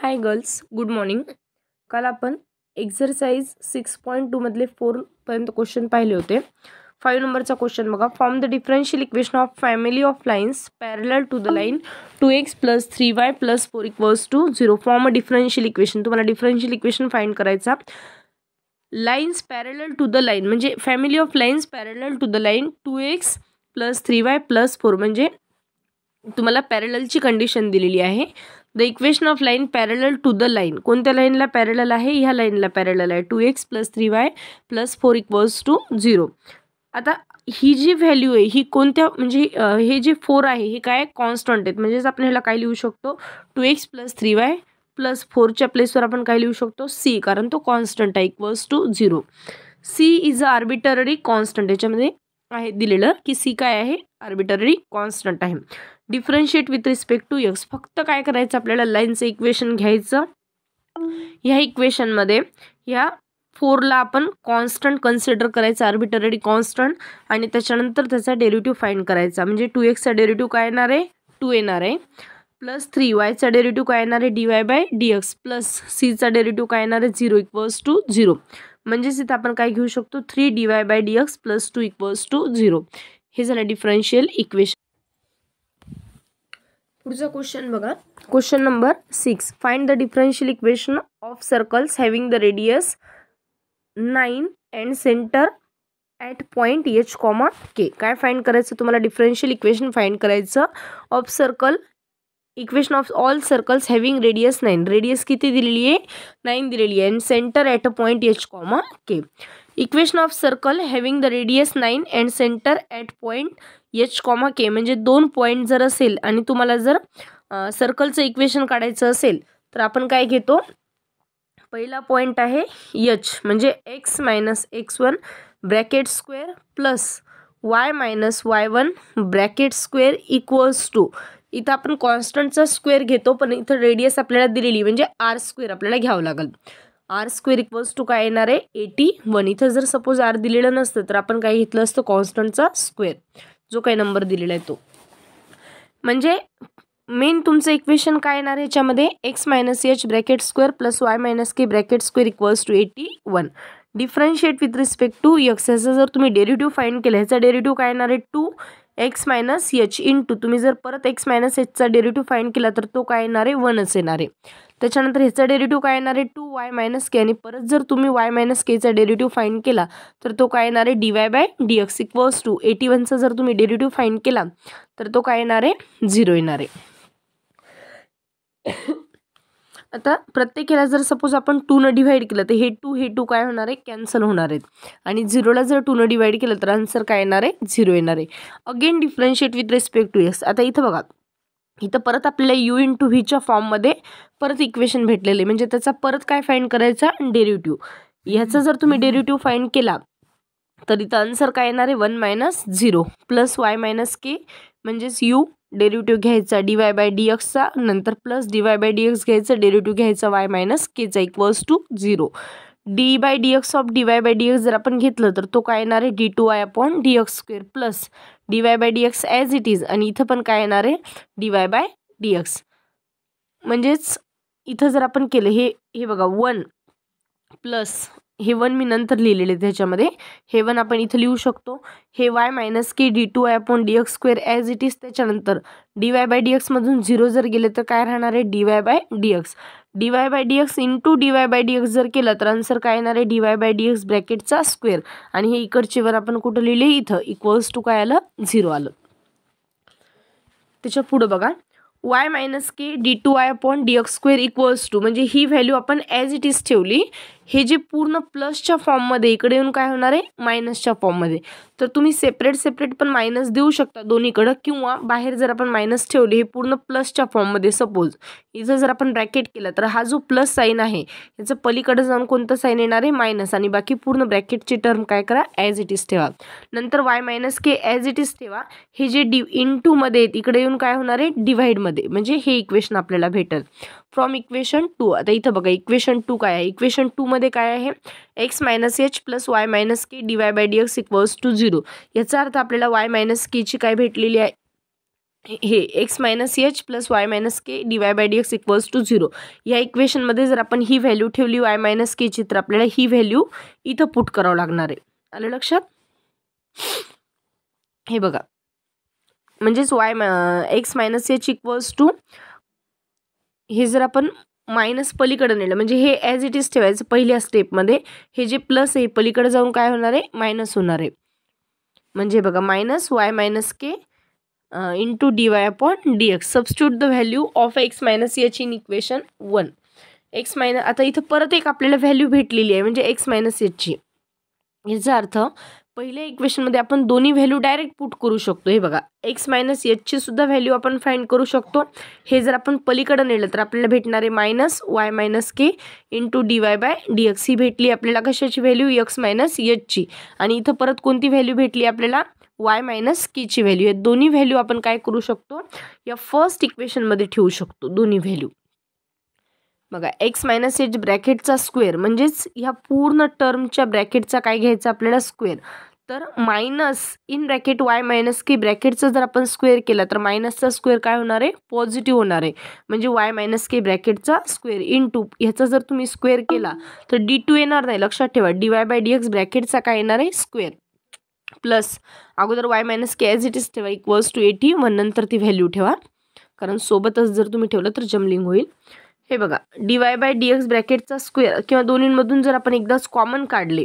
hi girls good morning काल आपण exercise six point टूमधले फोरपर्यंत क्वेश्चन पाहिले होते फाईव्ह नंबरचा क्वेश्चन बघा form the differential equation of family of lines parallel to the line two x plus three Y plus four equals to zero form a differential equation तुम्हाला differential equation find करायचा lines parallel to the line म्हणजे family of lines parallel to the line two x plus three Y plus four म्हणजे तुम्हाला पॅरलची condition दिलेली आहे the equation of line parallel to the line कोणत्या लाईनला parallel आहे ह्या लाईनला पॅरेल आहे two x plus three Y plus four equals to zero आता ही जी व्हॅल्यू आहे ही कोणत्या म्हणजे हे जे फोर आहे हे काय कॉन्स्टंट आहेत म्हणजेच आपण ह्याला काय लिहू शकतो two x plus three Y plus फोरच्या प्लेसवर आपण काय लिहू शकतो सी कारण तो कॉन्स्टंट आहे equals to zero C is a arbitrary constant याच्यामध्ये आहे दिलेलं की सी काय आहे आर्बिटरी कॉन्स्टंट आहे differentiate with respect to X फक्त काय करायचं आपल्याला लाईनचं इक्वेशन घ्यायचं ह्या इक्वेशनमध्ये ह्या फोरला आपण कॉन्स्टंट कन्सिडर करायचं आर्बिटररी कॉन्स्टंट आणि त्याच्यानंतर त्याचा डेरिटिव्ह फाईंड करायचा म्हणजे टू एक्सचा डेरिटिव्ह काय येणार आहे टू येणार आहे प्लस थ्री वायचा डेरिटिव्ह काय येणार आहे d y by d x plus सीचा डेरिटिव्ह काय येणार आहे झिरो इक्वल्स टू झिरो म्हणजेच इथं आपण काय घेऊ शकतो three d y by d x plus two equals to zero हे झालं डिफरन्शियल इक्वेशन पुढचा क्वेश्चन बघा question number six find the differential equation of circles having the radius nine and centre at point h comma k काय find करायचं तुम्हाला differential equation find करायचं of circle equation of all circles having radius nine radius किती दिलेली आहे nine दिलेली आहे and centre at a point h comma k equation of circle having the radius nine and centre at point h comma k म्हणजे दोन point जर असेल आणि तुम्हाला जर सर्कलचं इक्वेशन काढायचं असेल तर आपण काय घेतो पहिला पॉईंट आहे यच म्हणजे x minus x one bracket square plus y minus y one bracket square equals to इथं आपण कॉन्स्टंटचा स्क्वेअर घेतो पण इथं रेडियस आपल्याला दिलेली म्हणजे आर स्क्वेअर आपल्याला घ्यावं लागेल आर स्क्वेअर इक्वल्स टू काय येणार आहे एटी वन इथं जर सपोज आर दिलेलं नसतं तर आपण काय घेतलं असतं कॉन्स्टंटचा स्क्वेअर जो काही नंबर दिलेला आहे तो म्हणजे मेन तुमचं इक्वेशन काय येणार याच्यामध्ये x minus h bracket square plus y minus k bracket square equals to eighty one differentiate with respect to x जर तुम्ही डेरिटिव्ह फाईंड केलं ह्याचा डेरिटिव्ह काय येणार आहे two x minus h in two तुम्ही जर परत एक्स मायनस एचचा डेरिटिव्ह फाईंड केला तर तो काय येणार आहे वनच येणार आहे त्याच्यानंतर ह्याचा डेरिटिव्ह काय येणार आहे टू वाय मायनस के आणि परत जर तुम्ही वाय मायनस केचा डेरिटिव्ह फाईंड केला तर तो काय येणार आहे d y by d x equals to eighty वनचा जर तुम्ही डेरिटिव्ह फाईन केला तर तो काय येणार आहे झिरो येणार आहे आता प्रत्येक जर सपोज आपण टूनं डिव्हाइड केलं तर हे टू हे टू काय होणार आहे कॅन्सल होणार आहेत आणि झिरोला जर टूनं डिवाईड केलं तर आन्सर काय येणार आहे झिरो येणार आहे again differentiate with respect to x आता इथं बघा इथं परत आपल्याला यू इन टू व्हीच्या फॉर्ममध्ये परत इक्वेशन भेटलेले म्हणजे त्याचा परत काय फाईंड करायचा डेरिव्हिटिव्ह ह्याचा जर तुम्ही डेरिव्हिटिव्ह फाईंड केला तर इथं आन्सर काय येणार आहे one minus zero plus y minus k म्हणजेच यू डेरिव्हेटिव्ह घ्यायचा डी वाय बाय डी एक्सचा नंतर plus d y by d x घ्यायचा डेरिव्हेटिव्ह घ्यायचा वाय मायनस केचा equals to zero d by d x of d y by d x जर आपण घेतलं तर तो काय येणार आहे d two y upon d x square plus d y by d x as it is आणि इथं पण काय येणार आहे d y by d x म्हणजेच इथं जर आपण केलं हे हे बघा वन प्लस हेवन मी नंतर लिहिलेले त्याच्यामध्ये हेवन आपण इथं लिहू शकतो हे y minus k d two y upon d x square as it is त्याच्यानंतर डी वाय बाय डी एक्समधून झिरो जर गेले तर काय राहणार आहे d y by d x d y by d x into d y by d x जर केलं तर आन्सर काय येणार आहे d y by d x ब्रॅकेटचा स्क्वेअर आणि हे इकडचे वर आपण कुठं लिहिले इथं इक्वल्स टू काय आलं झिरो आलं त्याच्या पुढं बघा y minus k d two y upon d x square equals to म्हणजे ही व्हॅल्यू आपण ॲज इट इज ठेवली हे जे पूर्ण प्लसच्या फॉर्ममध्ये इकडे येऊन काय होणार आहे मायनसच्या फॉर्ममध्ये तर तुम्ही सेपरेट सेपरेट पण मायनस देऊ शकता दोन्हीकडं किंवा बाहेर जर आपण मायनस ठेवले हे पूर्ण प्लसच्या फॉर्ममध्ये सपोज इथं जर आपण ब्रॅकेट केलं तर हा जो प्लस साईन आहे याचं पलीकडे जाऊन कोणतं साईन येणार आहे मायनस आणि बाकी पूर्ण ब्रॅकेटची टर्म काय करा ॲज इट इज ठेवा नंतर y minus k as it is ठेवा हे जे डि इन टूमध्ये इकडे येऊन काय होणार आहे डिव्हाइडमध्ये म्हणजे हे इक्वेशन आपल्याला भेटेल फ्रॉम इक्वेशन टू आता इथं बघा इक्वेशन टू काय आहे इक्वेशन टूमध्ये मध्ये काय आहे x minus h plus y minus k d y by d x equals to zero याचा अर्थ आपल्याला वाय मायनस ची काय भेटलेली आहे हे x minus h plus y minus k d y by d x equals to zero या इक्वेशनमध्ये जर आपण ही व्हॅल्यू ठेवली वाय मायनस ची तर आपल्याला ही व्हॅल्यू इथं पुट करावं लागणार आहे आलं लक्षात हे बघा म्हणजेच y x minus h equals to हे जर आपण मायनस पलीकडे नेलं म्हणजे हे ॲज इट इज ठेवायचं पहिल्या स्टेपमध्ये हे जे प्लस आहे पलीकडे जाऊन काय होणार आहे मायनस होणार आहे म्हणजे बघा minus y minus k into d y upon d x substitute the value of x minus h in equation one x minus आता इथं परत एक आपल्याला व्हॅल्यू भेटलेली आहे म्हणजे एक्स मायनस एचची याचा अर्थ पहिल्या इक्वेशनमध्ये आपण दोन्ही व्हॅल्यू डायरेक्ट पुट करू शकतो हे बघा एक्स मायनस एचची सुद्धा व्हॅल्यू आपण फाईंड करू शकतो हे जर आपण पलीकडं नेलं तर आपल्याला भेटणारे minus y minus k into d y by d x ही भेटली आपल्याला कशाची व्हॅल्यू एक्स मायनस एचची आणि इथं परत कोणती व्हॅल्यू भेटली आपल्याला वाय मायनस केची व्हॅल्यू या दोन्ही व्हॅल्यू आपण काय करू शकतो या फर्स्ट इक्वेशनमध्ये ठेवू शकतो दोन्ही व्हॅल्यू बघा एक्स मायनस एच ब्रॅकेटचा स्क्वेअर म्हणजेच ह्या पूर्ण टर्मच्या ब्रॅकेटचा काय घ्यायचा आपल्याला स्क्वेअर तर minus in bracket y minus k ब्रॅकेटचं जर आपण स्क्वेअर केला तर मायनसचा स्क्वेअर काय होणार आहे पॉझिटिव्ह होणार आहे म्हणजे वाय मायनस के ब्रॅकेटचा स्क्वेअर इन टू ह्याचा जर तुम्ही स्क्वेअर केला तर डी टू येणार नाही लक्षात ठेवा d y by d x ब्रॅकेटचा काय येणार आहे स्क्वेअर प्लस अगोदर y minus k as it is ठेवा इक्वल्स टू एटी वन नंतर ती व्हॅल्यू ठेवा कारण सोबतच जर तुम्ही ठेवलं तर जमलिंग होईल हे बघा d y by d x ब्रॅकेटचा स्क्वेअर किंवा दोन्हींमधून जर आपण एकदाच कॉमन काढले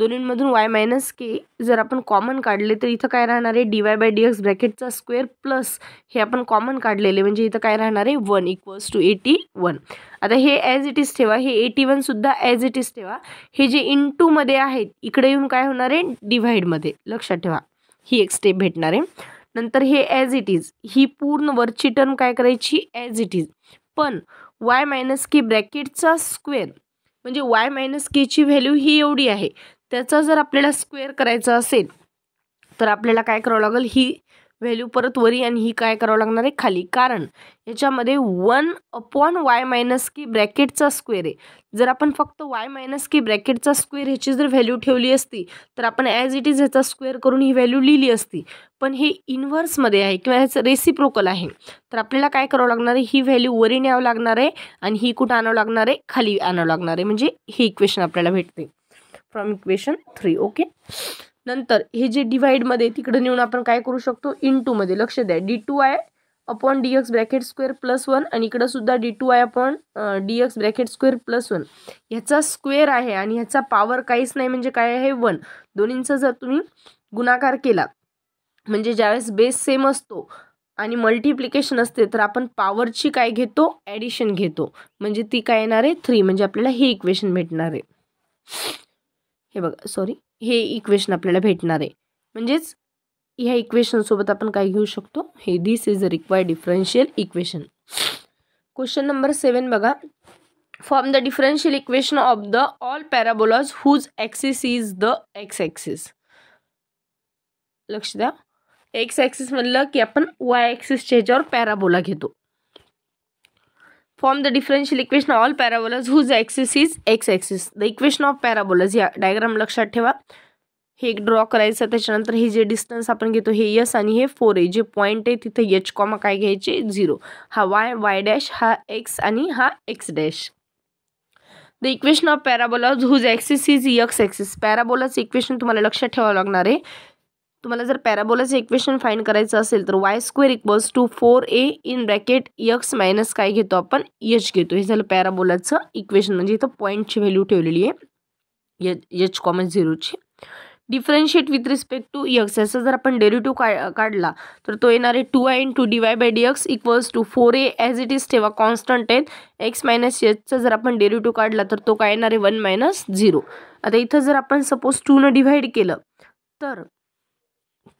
दोन्हींमधून वाय मायनस के जर आपण कॉमन काढले तर इथं काय राहणार आहे d y by d x ब्रॅकेटचा स्क्वेअर प्लस हे आपण कॉमन काढलेले म्हणजे इथं काय राहणार आहे one equals to eighty one आता हे ॲज इट इज ठेवा हे एटी वनसुद्धा ॲज इट इज ठेवा हे जे इन टूमध्ये आहेत इकडे येऊन काय होणार आहे डिव्हाइडमध्ये लक्षात ठेवा ही एक स्टेप भेटणार आहे नंतर हे ॲज इट इज ही पूर्ण वरची टर्म काय करायची ॲज इट इज पण वाय मायनस के ब्रॅकेटचा स्क्वेअर म्हणजे वाय मायनस केची व्हॅल्यू ही एवढी आहे त्याचा जर आपल्याला स्क्वेअर करायचं असेल तर आपल्याला काय करावं लागेल ही व्हॅल्यू परत वरी आणि ही काय करावं लागणार आहे खाली कारण याच्यामध्ये वन अपॉन वाय मायनस की ब्रॅकेटचा स्क्वेअर आहे जर आपण फक्त वाय मायनस की ब्रॅकेटचा स्क्वेअर ह्याची जर व्हॅल्यू ठेवली असती तर आपण ॲज इट इज ह्याचा स्क्वेअर करून ही व्हॅल्यू लिहिली असती पण हे इन्व्हर्समध्ये आहे किंवा ह्याचं रेसिप्रोकल आहे तर आपल्याला काय करावं लागणार आहे ही व्हॅल्यू वरी न्यावं लागणार आहे आणि ही कुठं आणावं लागणार आहे खाली आणावं लागणार आहे म्हणजे हे इक्वेशन आपल्याला भेटते फ्रॉम इक्वेशन थ्री ओके नंतर हे जे डिव्हाइडमध्ये तिकडे नेऊन आपण काय करू शकतो इन टूमध्ये लक्ष द्या d two y upon d x bracket square plus one आणि इकडंसुद्धा सुद्धा d two y upon d x bracket square plus one ह्याचा स्क्वेअर आहे आणि ह्याचा पॉवर काहीच नाही म्हणजे काय आहे वन दोन्हींचा जर तुम्ही गुणाकार केला म्हणजे ज्यावेळेस बेस सेम असतो आणि मल्टिप्लिकेशन असते तर आपण पॉवरची काय घेतो ॲडिशन घेतो म्हणजे ती काय येणार आहे थ्री म्हणजे आपल्याला हे इक्वेशन भेटणार आहे हे बघा सॉरी हे इक्वेशन आपल्याला भेटणार आहे म्हणजेच ह्या इक्वेशनसोबत आपण काय घेऊ शकतो हे this is a required differential equation question number seven बघा form the differential equation of the all parabolas whose axis is the x axis लक्ष द्या एक्स ॲक्सिस म्हणलं की आपण वाय ॲक्सिसच्या ह्याच्यावर पॅराबोला घेतो form the differential equation of all parabolas whose axis is x axis the equation of parabolas या diagram लक्षात ठेवा हे एक ड्रॉ करायचं त्याच्यानंतर हे जे डिस्टन्स आपण घेतो हे यस आणि हे फोर ए जे पॉईंट आहे तिथे यच कॉमा काय घ्यायचे झिरो हा वाय वाय डॅश हा एक्स आणि हा x dash the equation of parabolas whose axis is x axis पॅराबोलाचं इक्वेशन तुम्हाला लक्षात ठेवावं लागणार आहे तुम्हाला जर पॅराबोलाचं इक्वेशन फाईन करायचं असेल तर y square equals to four a in bracket x minus काय घेतो आपण यच घेतो हे झालं पॅराबोलाचं इक्वेशन म्हणजे इथं पॉईंटची व्हॅल्यू ठेवलेली आहे यच यच कॉमन झिरोची differentiate with respect to x याचा जर आपण डेरिटिव्ह का काढला तर तो येणारे two y in two d y by d x equals to four a as it is ठेवा कॉन्स्टंट आहेत एक्स मायनस यचचा जर आपण डेरिटिव्ह काढला तर तो काय येणारे वन मायनस झिरो आता इथं जर आपण सपोज टूनं डिव्हाइड केलं तर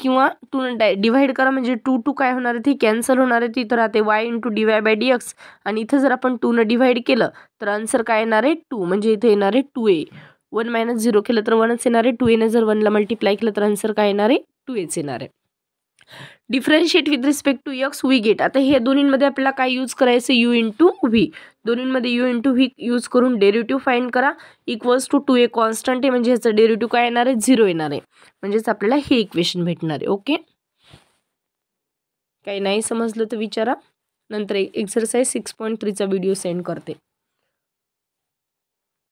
किंवा टू डाय डिव्हाइड करा म्हणजे टू टू काय होणार आहे ती कॅन्सल होणार आहे तर राहते y into d y by d x आणि इथं जर आपण टूनं डिव्हाइड केलं तर आन्सर काय येणार आहे टू म्हणजे इथे येणार आहे two a one minus zero केलं तर वनच येणार आहे टू एनं जर वनला मल्टिप्लाय केलं तर आन्सर काय येणार आहे टू एच येणार आहे differentiate with respect to x we get आता हे दोन्हींमध्ये आपल्याला काय यूज करायचं यू इन टू व्ही दोन्हींमध्ये यू टू व्ही यूज करून डेरिटिव्ह फाईन करा equals to two a constant आहे म्हणजे ह्याचं डेरिटिव्ह काय येणार आहे झिरो येणार आहे म्हणजेच आपल्याला हे इक्वेशन भेटणार आहे ओके काही नाही समजलं तर विचारा नंतर एक्सरसाइज सिक्स पॉईंट थ्रीचा व्हिडिओ सेंड करते